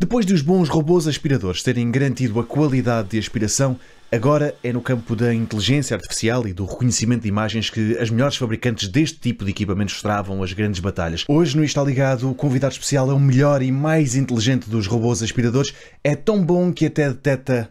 Depois dos bons robôs aspiradores terem garantido a qualidade de aspiração, agora é no campo da inteligência artificial e do reconhecimento de imagens que as melhores fabricantes deste tipo de equipamentos travam as grandes batalhas. Hoje no Está Ligado, o convidado especial é o melhor e mais inteligente dos robôs aspiradores. É tão bom que até detecta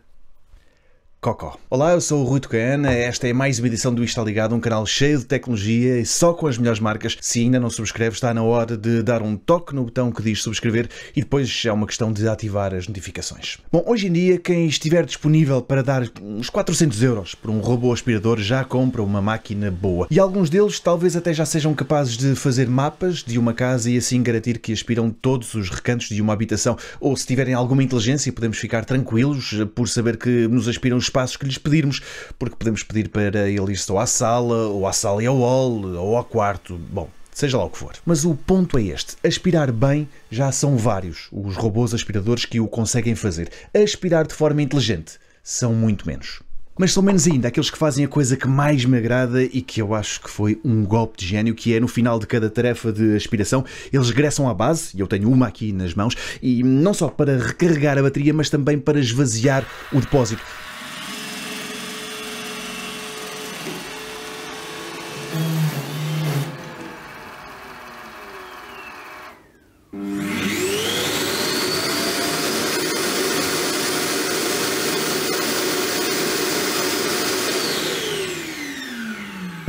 Cocó. Olá, eu sou o Rui Tucana, esta é mais uma edição do Isto Ligado, um canal cheio de tecnologia e só com as melhores marcas. Se ainda não subscreve, está na hora de dar um toque no botão que diz subscrever e depois é uma questão de ativar as notificações. Bom, hoje em dia, quem estiver disponível para dar uns 400 euros por um robô aspirador já compra uma máquina boa. E alguns deles talvez até já sejam capazes de fazer mapas de uma casa e assim garantir que aspiram todos os recantos de uma habitação. Ou se tiverem alguma inteligência, podemos ficar tranquilos por saber que nos aspiram espaços que lhes pedirmos, porque podemos pedir para ele ir só à sala, ou à sala e ao hall, ou ao quarto, bom, seja lá o que for. Mas o ponto é este: aspirar bem já são vários os robôs aspiradores que o conseguem fazer. Aspirar de forma inteligente são muito menos. Mas são menos ainda aqueles que fazem a coisa que mais me agrada e que eu acho que foi um golpe de gênio, que é no final de cada tarefa de aspiração, eles regressam à base, e eu tenho uma aqui nas mãos, e não só para recarregar a bateria, mas também para esvaziar o depósito.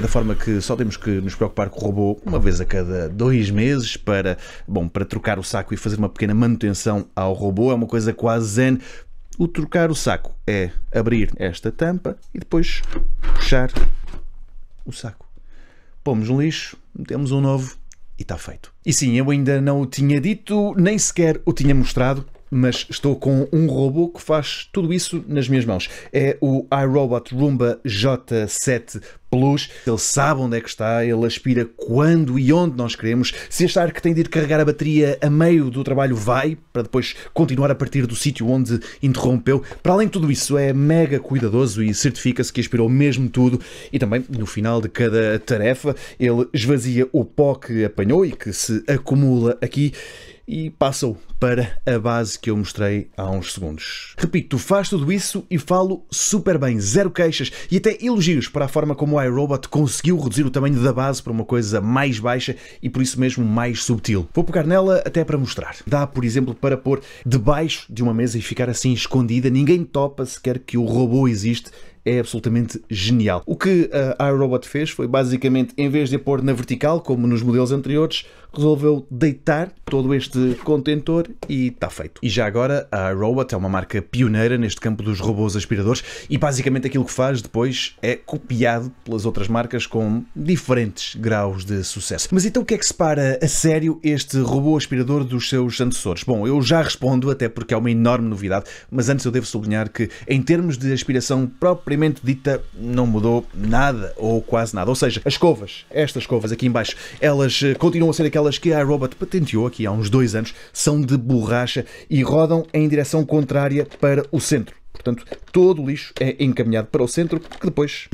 da forma que só temos que nos preocupar com o robô uma vez a cada dois meses para, bom, para trocar o saco e fazer uma pequena manutenção ao robô. É uma coisa quase zen. O trocar o saco é abrir esta tampa e depois puxar o saco. Pomos no lixo, metemos um novo e está feito. E sim, eu ainda não o tinha dito, nem sequer o tinha mostrado, mas estou com um robô que faz tudo isso nas minhas mãos. É o iRobot Roomba J7 Plus, ele sabe onde é que está, ele aspira quando e onde nós queremos. Se achar que tem de ir carregar a bateria a meio do trabalho, vai, para depois continuar a partir do sítio onde interrompeu. Para além de tudo isso, é mega cuidadoso e certifica-se que aspirou mesmo tudo. E também, no final de cada tarefa, ele esvazia o pó que apanhou e que se acumula aqui e passa-o para a base que eu mostrei há uns segundos. Repito, faz tudo isso e falo super bem, zero queixas e até elogios para a forma como o iRobot conseguiu reduzir o tamanho da base para uma coisa mais baixa e por isso mesmo mais subtil. Vou pegar nela até para mostrar. Dá, por exemplo, para pôr debaixo de uma mesa e ficar assim escondida. Ninguém topa sequer que o robô existe é absolutamente genial. O que a iRobot fez foi basicamente, em vez de a pôr na vertical, como nos modelos anteriores, resolveu deitar todo este contentor e está feito. E já agora, a iRobot é uma marca pioneira neste campo dos robôs aspiradores e basicamente aquilo que faz depois é copiado pelas outras marcas com diferentes graus de sucesso. Mas então o que é que separa a sério este robô aspirador dos seus antecessores? Bom, eu já respondo, até porque é uma enorme novidade, mas antes eu devo sublinhar que, em termos de aspiração propriamente propriamente dita não mudou nada ou quase nada. Ou seja, as escovas, estas escovas aqui embaixo, elas eh, continuam a ser aquelas que a iRobot patenteou aqui há uns dois anos, são de borracha e rodam em direção contrária para o centro. Portanto, todo o lixo é encaminhado para o centro, que depois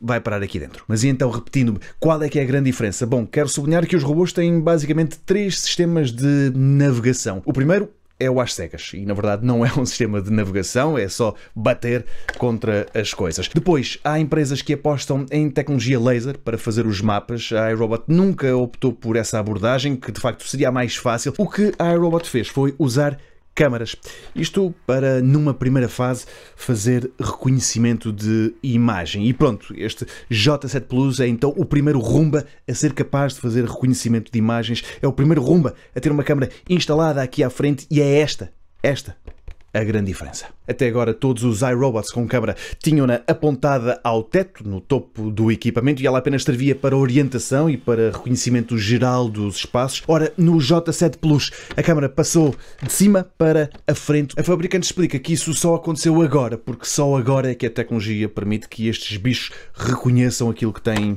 vai parar aqui dentro. Mas e então, repetindo-me, qual é que é a grande diferença? Bom, quero sublinhar que os robôs têm basicamente três sistemas de navegação. O primeiro é o às cegas. E na verdade não é um sistema de navegação, é só bater contra as coisas. Depois, há empresas que apostam em tecnologia laser para fazer os mapas. A iRobot nunca optou por essa abordagem, que de facto seria mais fácil. O que a iRobot fez foi usar câmaras. Isto para, numa primeira fase, fazer reconhecimento de imagem. E pronto, este J7 Plus é então o primeiro Rumba a ser capaz de fazer reconhecimento de imagens. É o primeiro Rumba a ter uma câmera instalada aqui à frente e é esta, esta, a grande diferença. Até agora, todos os iRobots com câmara tinham-na apontada ao teto, no topo do equipamento, e ela apenas servia para orientação e para reconhecimento geral dos espaços. Ora, no J7 Plus, a câmara passou de cima para a frente. A fabricante explica que isso só aconteceu agora, porque só agora é que a tecnologia permite que estes bichos reconheçam aquilo que têm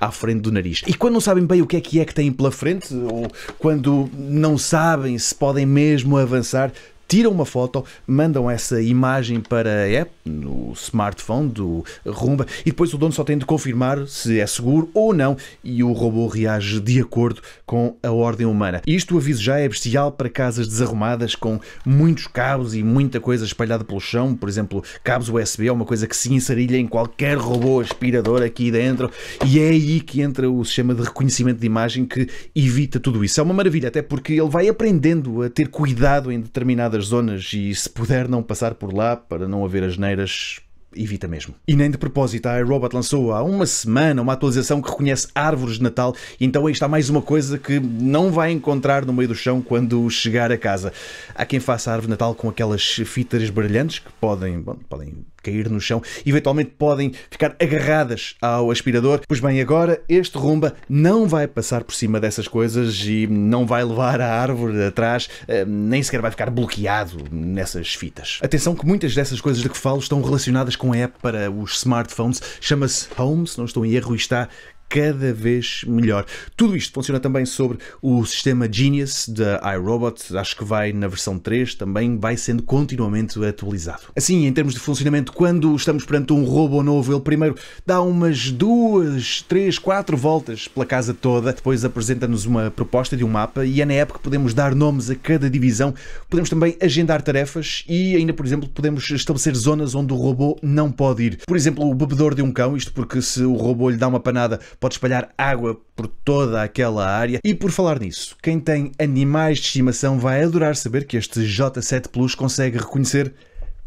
à frente do nariz. E quando não sabem bem o que é que é que têm pela frente, ou quando não sabem se podem mesmo avançar, tiram uma foto, mandam essa imagem para a app, no smartphone do Rumba, e depois o dono só tem de confirmar se é seguro ou não, e o robô reage de acordo com a ordem humana. Isto, o aviso já, é bestial para casas desarrumadas com muitos cabos e muita coisa espalhada pelo chão, por exemplo, cabos USB é uma coisa que se insarilha em qualquer robô aspirador aqui dentro, e é aí que entra o sistema de reconhecimento de imagem que evita tudo isso. É uma maravilha, até porque ele vai aprendendo a ter cuidado em determinadas determinadas zonas e, se puder não passar por lá para não haver asneiras, evita mesmo. E nem de propósito, a iRobot lançou há uma semana uma atualização que reconhece árvores de Natal, então aí está mais uma coisa que não vai encontrar no meio do chão quando chegar a casa. Há quem faça a árvore de Natal com aquelas fitas brilhantes que podem, bom, podem cair no chão, eventualmente podem ficar agarradas ao aspirador. Pois bem, agora este rumba não vai passar por cima dessas coisas e não vai levar a árvore atrás, eh, nem sequer vai ficar bloqueado nessas fitas. Atenção que muitas dessas coisas de que falo estão relacionadas com a app para os smartphones, chama-se Home, se não estou em erro, e está cada vez melhor. Tudo isto funciona também sobre o sistema Genius da iRobot, acho que vai na versão 3, também vai sendo continuamente atualizado. Assim, em termos de funcionamento, quando estamos perante um robô novo, ele primeiro dá umas duas, três, quatro voltas pela casa toda, depois apresenta-nos uma proposta de um mapa e é na época que podemos dar nomes a cada divisão, podemos também agendar tarefas e ainda, por exemplo, podemos estabelecer zonas onde o robô não pode ir. Por exemplo, o bebedor de um cão, isto porque se o robô lhe dá uma panada, pode espalhar água por toda aquela área. E por falar nisso, quem tem animais de estimação vai adorar saber que este J7 Plus consegue reconhecer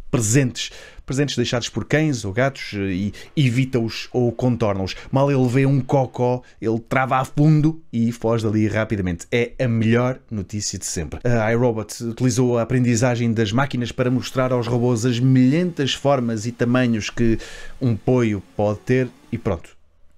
presentes. Presentes deixados por cães ou gatos eh, e evita-os ou contorna-os. Mal ele vê um cocó, ele trava a fundo e foge dali rapidamente. É a melhor notícia de sempre. A iRobot utilizou a aprendizagem das máquinas para mostrar aos robôs as milhentas formas e tamanhos que um poio pode ter e pronto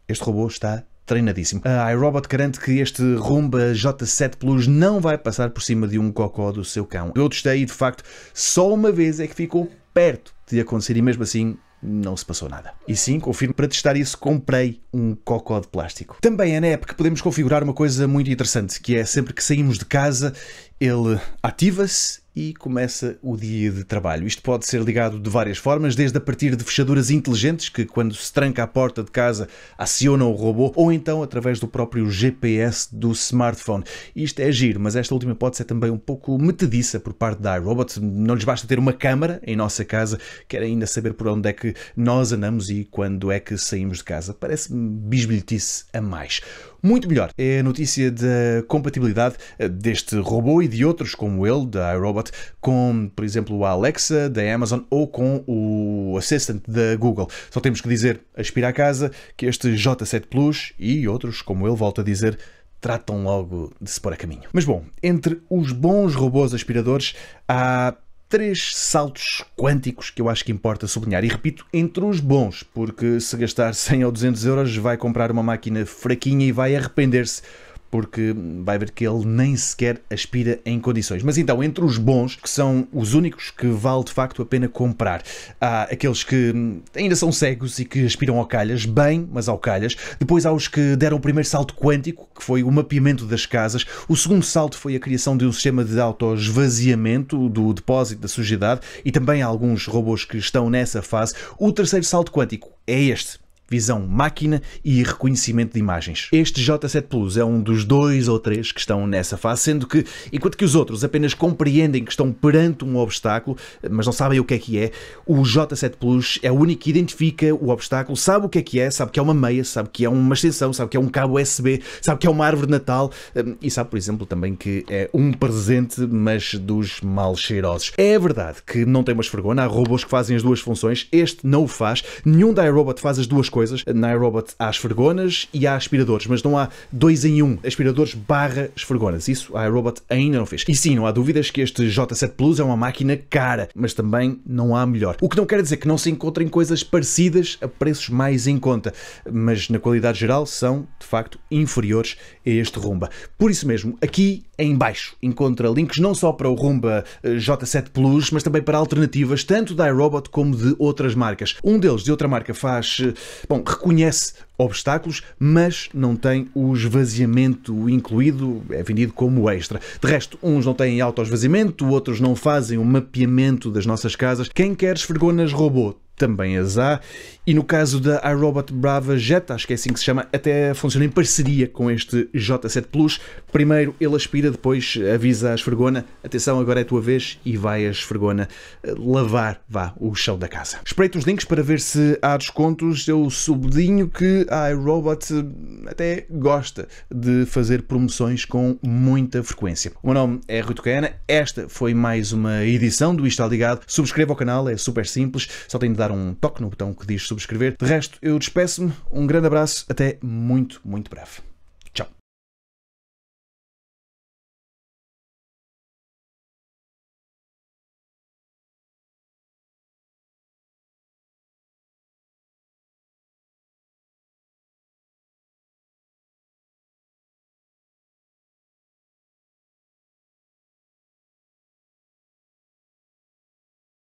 este robô está treinadíssimo. A iRobot garante que este Rumba J7 Plus não vai passar por cima de um cocó do seu cão. Eu testei e, de facto, só uma vez é que ficou perto de acontecer e mesmo assim não se passou nada. E sim, confirmo, para testar isso comprei um cocó de plástico. Também é na app que podemos configurar uma coisa muito interessante, que é sempre que saímos de casa ele ativa-se e começa o dia de trabalho. Isto pode ser ligado de várias formas, desde a partir de fechaduras inteligentes que, quando se tranca a porta de casa, acionam o robô, ou então através do próprio GPS do smartphone. Isto é giro, mas esta última pode ser é também um pouco metediça por parte da iRobot. Não lhes basta ter uma câmara em nossa casa, quer ainda saber por onde é que nós andamos e quando é que saímos de casa. Parece-me bisbilhotice a mais muito melhor. É a notícia da compatibilidade eh, deste robô e de outros como ele, da iRobot, com, por exemplo, a Alexa da Amazon ou com o Assistant da Google. Só temos que dizer, aspira a casa, que este J7 Plus e outros como ele, volta a dizer, tratam logo de se pôr a caminho. Mas bom, entre os bons robôs aspiradores há três saltos quânticos que eu acho que importa sublinhar. E repito, entre os bons, porque se gastar 100 ou 200 euros vai comprar uma máquina fraquinha e vai arrepender-se porque vai ver que ele nem sequer aspira em condições. Mas então, entre os bons, que são os únicos que vale de facto a pena comprar, há aqueles que ainda são cegos e que aspiram ao calhas, bem, mas ao calhas. Depois há os que deram o primeiro salto quântico, que foi o mapeamento das casas. O segundo salto foi a criação de um sistema de autoesvaziamento do depósito da sujidade e também há alguns robôs que estão nessa fase. O terceiro salto quântico é este visão máquina e reconhecimento de imagens. Este J7 Plus é um dos dois ou três que estão nessa fase, sendo que, enquanto que os outros apenas compreendem que estão perante um obstáculo, mas não sabem o que é que é, o J7 Plus é o único que identifica o obstáculo, sabe o que é que é, sabe que é uma meia, sabe que é uma extensão, sabe que é um cabo USB, sabe que é uma árvore de Natal hum, e sabe, por exemplo, também que é um presente, mas dos mal cheirosos. É verdade que não tem uma esfregona, há robôs que fazem as duas funções, este não o faz, nenhum da iRobot faz as duas coisas coisas. Na iRobot há esfregonas e há aspiradores, mas não há dois em um, aspiradores barra esfregonas. Isso a iRobot ainda não fez. E sim, não há dúvidas que este J7 Plus é uma máquina cara, mas também não há melhor. O que não quer dizer que não se encontrem coisas parecidas a preços mais em conta, mas na qualidade geral são, de facto, inferiores a este Rumba. Por isso mesmo, aqui em baixo encontra links não só para o Rumba eh, J7 Plus, mas também para alternativas tanto da iRobot como de outras marcas. Um deles, de outra marca, faz eh, bom, reconhece obstáculos, mas não tem o esvaziamento incluído, é vendido como extra. De resto, uns não têm autoesvaziamento, outros não fazem o mapeamento das nossas casas. Quem quer esfregonas robô também as há. E no caso da iRobot Brava Jet, acho que é assim que se chama, até funciona em parceria com este J7 Plus. Primeiro ele aspira, depois avisa a esfregona: atenção, agora é a tua vez, e vai a esfregona eh, lavar vá, o chão da casa. Espreito os links para ver se há descontos. Eu sublinho que a iRobot eh, até gosta de fazer promoções com muita frequência. O meu nome é Rui Tucana, esta foi mais uma edição do Isto Está Ligado. Subscreva o canal, é super simples, só tem de dar dar um toque no botão que diz subscrever. De resto, eu despeço-me. Um grande abraço. Até muito, muito breve.